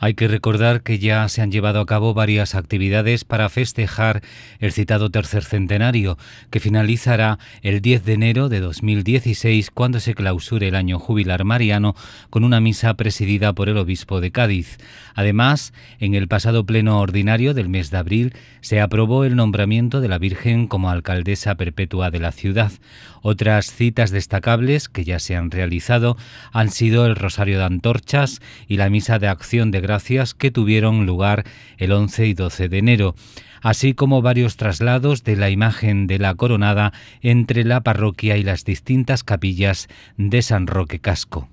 Hay que recordar que ya se han llevado a cabo varias actividades para festejar el citado tercer centenario, que finalizará el 10 de enero de 2016 cuando se clausure el año jubilar mariano con una misa presidida por el obispo de Cádiz. Además, en el pasado pleno ordinario del mes de abril se aprobó el nombramiento de la Virgen como alcaldesa perpetua de la ciudad. Otras citas destacables que ya se han realizado han sido el Rosario de Antorchas y la Misa de Acción de que tuvieron lugar el 11 y 12 de enero, así como varios traslados de la imagen de la coronada entre la parroquia y las distintas capillas de San Roque Casco.